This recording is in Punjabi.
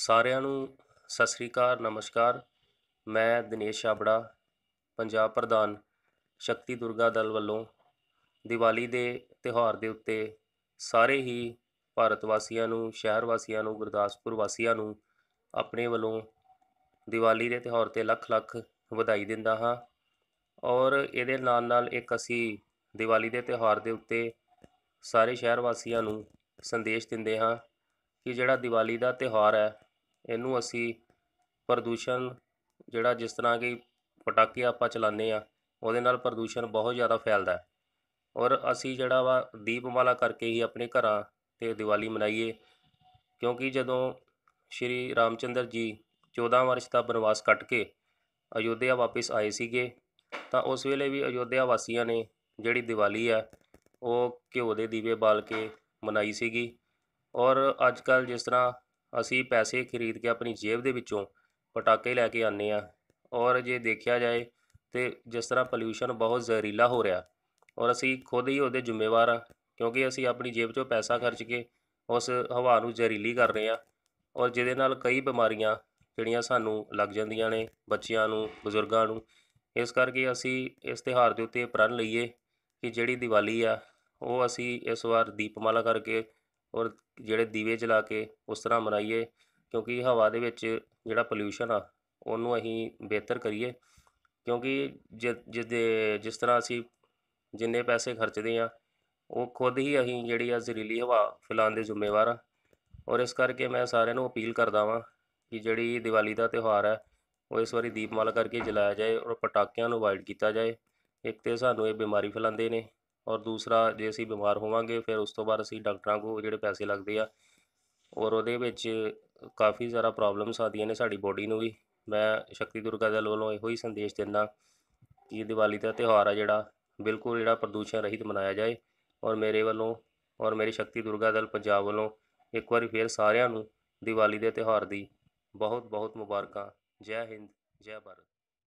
ਸਾਰਿਆਂ ਨੂੰ ਸਤਿ ਸ੍ਰੀ ਅਕਾਲ ਨਮਸਕਾਰ ਮੈਂ ਦਿਨੇਸ਼ ਆਬੜਾ ਪੰਜਾਬ ਪ੍ਰਧਾਨ ਸ਼ਕਤੀ ਦੁਰਗਾ ਦਲ ਵੱਲੋਂ ਦੀਵਾਲੀ ਦੇ ਤਿਉਹਾਰ ਦੇ ਉੱਤੇ ਸਾਰੇ ਹੀ ਭਾਰਤ ਵਾਸੀਆਂ ਨੂੰ ਸ਼ਹਿਰ ਵਾਸੀਆਂ ਨੂੰ ਗੁਰਦਾਸਪੁਰ ਵਾਸੀਆਂ ਨੂੰ ਆਪਣੇ ਵੱਲੋਂ ਦੀਵਾਲੀ ਦੇ ਤਿਉਹਾਰ ਤੇ ਲੱਖ ਲੱਖ ਵਧਾਈ ਦਿੰਦਾ ਹਾਂ ਔਰ ਇਹਦੇ ਨਾਲ ਨਾਲ ਇੱਕ ਅਸੀਂ ਦੀਵਾਲੀ ਦੇ ਤਿਉਹਾਰ ਦੇ ਉੱਤੇ ਸਾਰੇ ਸ਼ਹਿਰ ਵਾਸੀਆਂ ਨੂੰ ਸੰਦੇਸ਼ ਦਿੰਦੇ ਹਾਂ ਕਿ ਜਿਹੜਾ ਦੀਵਾਲੀ ਦਾ ਤਿਉਹਾਰ ਹੈ ਇਹਨੂੰ ਅਸੀਂ ਪ੍ਰਦੂਸ਼ਣ ਜਿਹੜਾ ਜਿਸ ਤਰ੍ਹਾਂ ਕਿ ਪਟਾਕੇ ਆਪਾਂ ਚਲਾਉਂਦੇ ਆ ਉਹਦੇ ਨਾਲ ਪ੍ਰਦੂਸ਼ਣ ਬਹੁਤ ਜ਼ਿਆਦਾ ਫੈਲਦਾ ਔਰ ਅਸੀਂ ਜਿਹੜਾ ਵਾ ਦੀਪਮਾਲਾ ਕਰਕੇ ਹੀ ਆਪਣੇ ਘਰਾਂ ਤੇ ਦੀਵਾਲੀ ਮਨਾਈਏ ਕਿਉਂਕਿ ਜਦੋਂ ਸ਼੍ਰੀ ਰਾਮਚੰਦਰ ਜੀ 14 ਵਰਸ਼ ਦਾ ਬਨਵਾਸ ਕੱਟ ਕੇ ਅਯੋਧਿਆ ਵਾਪਸ ਆਏ ਸੀਗੇ ਤਾਂ ਉਸ ਵੇਲੇ ਵੀ ਅਯੋਧਿਆ ਵਾਸੀਆਂ ਨੇ ਜਿਹੜੀ ਦੀਵਾਲੀ ਆ ਉਹ ਘਿਓ ਦੇ ਦੀਵੇ ਬਾਲ ਕੇ ਮਨਾਈ ਸੀਗੀ ਔਰ ਅੱਜ ਕੱਲ ਜਿਸ ਤਰ੍ਹਾਂ ਅਸੀਂ ਪੈਸੇ ਖਰੀਦ ਕੇ ਆਪਣੀ ਜੇਬ ਦੇ ਵਿੱਚੋਂ ਪਟਾਕੇ ਲੈ ਕੇ ਆਨੇ ਆ ਔਰ ਜੇ ਦੇਖਿਆ ਜਾਏ ਤੇ ਜਿਸ ਤਰ੍ਹਾਂ ਪੋਲਿਊਸ਼ਨ ਬਹੁਤ ਜ਼ਹਿਰੀਲਾ ਹੋ ਰਿਹਾ ਔਰ ਅਸੀਂ ਖੁਦ ਹੀ ਉਹਦੇ ਜ਼ਿੰਮੇਵਾਰ ਆ ਕਿਉਂਕਿ ਅਸੀਂ ਆਪਣੀ ਜੇਬ ਚੋਂ ਪੈਸਾ ਖਰਚ ਕੇ ਉਸ ਹਵਾ ਨੂੰ ਜ਼ਹਿਰੀਲੀ ਕਰ ਰਹੇ ਆ ਔਰ ਜਿਹਦੇ ਨਾਲ ਕਈ ਬਿਮਾਰੀਆਂ ਜਿਹੜੀਆਂ ਸਾਨੂੰ ਲੱਗ ਜਾਂਦੀਆਂ ਨੇ ਬੱਚਿਆਂ ਨੂੰ ਬਜ਼ੁਰਗਾਂ ਨੂੰ ਇਸ ਕਰਕੇ ਅਸੀਂ ਇਸ ਤਿਹਾਰ ਦੇ ਉੱਤੇ ਪ੍ਰਣ ਲਈਏ ਕਿ ਜਿਹੜੀ ਦੀਵਾਲੀ ਆ ਉਹ ਅਸੀਂ ਇਸ ਵਾਰ ਦੀਪਮਾਲਾ ਕਰਕੇ ਔਰ ਜਿਹੜੇ ਦੀਵੇ ਜਲਾ ਕੇ ਉਸ ਤਰ੍ਹਾਂ ਮਨਾਈਏ ਕਿਉਂਕਿ ਹਵਾ ਦੇ ਵਿੱਚ ਜਿਹੜਾ ਪੋਲਿਊਸ਼ਨ ਆ ਉਹਨੂੰ ਅਸੀਂ ਬਿਹਤਰ ਕਰੀਏ ਕਿਉਂਕਿ ਜਿਸ ਦੇ ਜਿਸ ਤਰ੍ਹਾਂ ਅਸੀਂ ਜਿੰਨੇ ਪੈਸੇ ਖਰਚਦੇ ਆ ਉਹ ਖੁਦ ਹੀ ਅਸੀਂ ਜਿਹੜੀ ਆ ਜ਼ਰੀਲੀ ਹਵਾ ਫੈਲਾਉਣ ਦੇ ਜ਼ਿੰਮੇਵਾਰ ਆ ਔਰ ਇਸ ਕਰਕੇ ਮੈਂ ਸਾਰਿਆਂ ਨੂੰ ਅਪੀਲ ਕਰਦਾ ਵਾਂ ਕਿ ਜਿਹੜੀ ਦੀਵਾਲੀ ਦਾ ਤਿਉਹਾਰ ਹੈ ਉਹ ਇਸ ਵਾਰੀ ਦੀਪਮਾਲਾ ਕਰਕੇ ਜਲਾਇਆ ਜਾਏ ਔਰ ਪਟਾਕਿਆਂ ਨੂੰ ਅਵਾਇਡ ਕੀਤਾ ਜਾਏ ਇੱਕ ਤੇ ਸਾਨੂੰ ਇਹ ਬਿਮਾਰੀ ਫੈਲਾਉਂਦੇ ਨੇ ਔਰ ਦੂਸਰਾ ਜੇ ਅਸੀਂ ਬਿਮਾਰ ਹੋਵਾਂਗੇ ਫਿਰ ਉਸ ਤੋਂ ਬਾਅਦ ਅਸੀਂ ਡਾਕਟਰਾਂ ਕੋਲ ਜਿਹੜੇ ਪੈਸੇ ਲੱਗਦੇ ਆ ਔਰ ਉਹਦੇ ਵਿੱਚ ਕਾਫੀ ਜ਼ਿਆਦਾ ਪ੍ਰੋਬਲਮਸ ਆਦੀਆਂ ਨੇ ਸਾਡੀ ਬੋਡੀ ਨੂੰ ਵੀ ਮੈਂ ਸ਼ਕਤੀ ਦੁਰਗਾ ਦਲ ਵੱਲੋਂ ਇਹੋ ਹੀ ਸੰਦੇਸ਼ ਦਿੰਦਾ ਕਿ ਦੀਵਾਲੀ ਦਾ ਤਿਉਹਾਰ ਆ ਜਿਹੜਾ ਬਿਲਕੁਲ ਜਿਹੜਾ ਪ੍ਰਦੂਸ਼ਣ ਰਹਿਤ ਮਨਾਇਆ ਜਾਏ ਔਰ ਮੇਰੇ ਵੱਲੋਂ ਔਰ ਮੇਰੀ ਸ਼ਕਤੀ ਦੁਰਗਾ ਦਲ ਪੰਜਾਬ ਵੱਲੋਂ ਇੱਕ ਵਾਰੀ ਫੇਰ ਸਾਰਿਆਂ ਨੂੰ ਦੀਵਾਲੀ ਦੇ ਤਿਉਹਾਰ ਦੀ ਬਹੁਤ ਬਹੁਤ ਮੁਬਾਰਕਾਂ ਜੈ ਹਿੰਦ ਜੈ ਭਾਰਤ